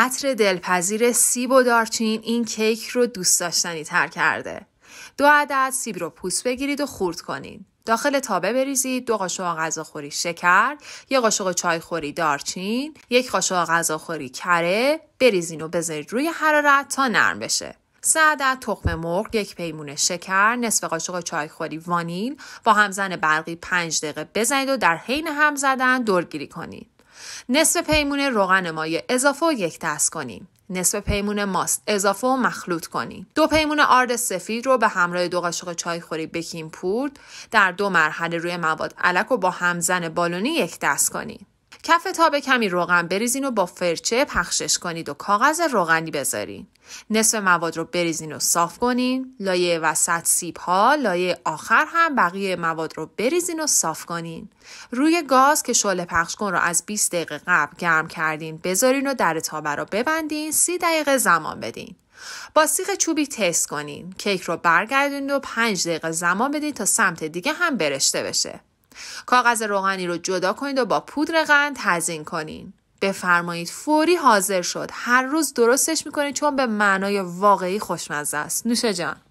عطر دلپذیر سیب و دارچین این کیک رو دوست داشتنی تر کرده. دو عدد سیب رو پوست بگیرید و خورد کنید. داخل تابه بریزید دو قاشق غذاخوری شکر یک قاشق چایخوری دارچین یک قاشق غذاخوری کره بریزین و بذارید روی حرارت تا نرم بشه سه عدد تخم مرغ یک پیمونه شکر نصف قاشق چایخوری وانیل با همزن برقی 5 دقیقه بزنید و در حین هم زدن دورگیری کنید نصف پیمون روغن مایع اضافه و یک دست کنیم. نصف پیمون ماست اضافه و مخلوط کنیم. دو پیمون آرد سفید رو به همراه دو قاشق خوری بکین پود در دو مرحله روی مواد علک و با همزن بالونی یک دست کنید. کف به کمی روغن بریزین و با فرچه پخشش کنید و کاغذ روغنی بذارین. نصف مواد رو بریزین و صاف کنین. لایه وسط سیب ها، لایه آخر هم بقیه مواد رو بریزین و صاف کنین. روی گاز که شعله پخش کن رو از 20 دقیقه قبل گرم کردین بذارین و در تابه رو ببندین 30 دقیقه زمان بدین. با سیخ چوبی تست کنین. کیک رو برگردین و 5 دقیقه زمان بدین تا سمت دیگه هم برشته بشه. کاغذ روغنی رو جدا کنید و با پودر قند تزین کنید بفرمایید فوری حاضر شد هر روز درستش میکنید چون به معنای واقعی خوشمزه است نوشه جان